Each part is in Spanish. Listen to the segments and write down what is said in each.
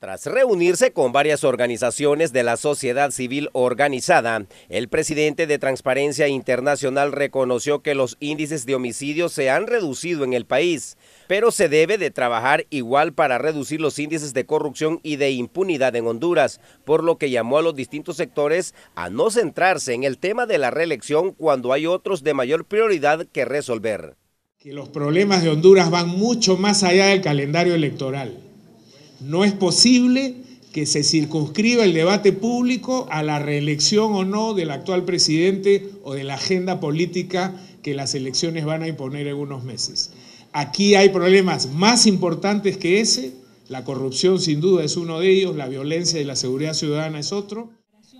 Tras reunirse con varias organizaciones de la sociedad civil organizada, el presidente de Transparencia Internacional reconoció que los índices de homicidio se han reducido en el país, pero se debe de trabajar igual para reducir los índices de corrupción y de impunidad en Honduras, por lo que llamó a los distintos sectores a no centrarse en el tema de la reelección cuando hay otros de mayor prioridad que resolver. Que los problemas de Honduras van mucho más allá del calendario electoral no es posible que se circunscriba el debate público a la reelección o no del actual presidente o de la agenda política que las elecciones van a imponer en unos meses. Aquí hay problemas más importantes que ese, la corrupción sin duda es uno de ellos, la violencia y la seguridad ciudadana es otro.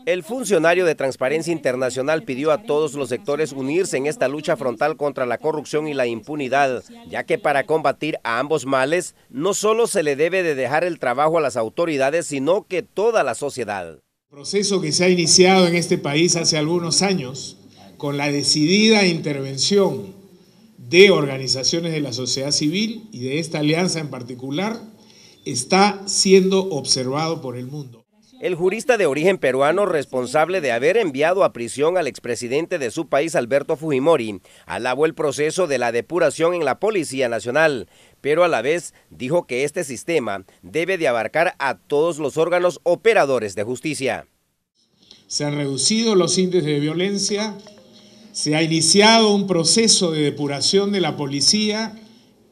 El funcionario de Transparencia Internacional pidió a todos los sectores unirse en esta lucha frontal contra la corrupción y la impunidad, ya que para combatir a ambos males no solo se le debe de dejar el trabajo a las autoridades, sino que toda la sociedad. El proceso que se ha iniciado en este país hace algunos años con la decidida intervención de organizaciones de la sociedad civil y de esta alianza en particular está siendo observado por el mundo. El jurista de origen peruano responsable de haber enviado a prisión al expresidente de su país, Alberto Fujimori, alabó el proceso de la depuración en la Policía Nacional, pero a la vez dijo que este sistema debe de abarcar a todos los órganos operadores de justicia. Se han reducido los índices de violencia, se ha iniciado un proceso de depuración de la policía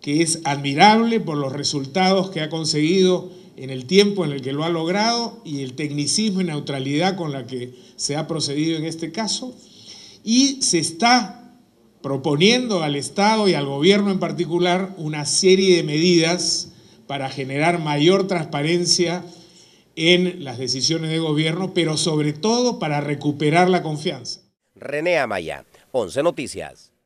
que es admirable por los resultados que ha conseguido en el tiempo en el que lo ha logrado y el tecnicismo y neutralidad con la que se ha procedido en este caso. Y se está proponiendo al Estado y al gobierno en particular una serie de medidas para generar mayor transparencia en las decisiones de gobierno, pero sobre todo para recuperar la confianza. René Amaya, 11 Noticias.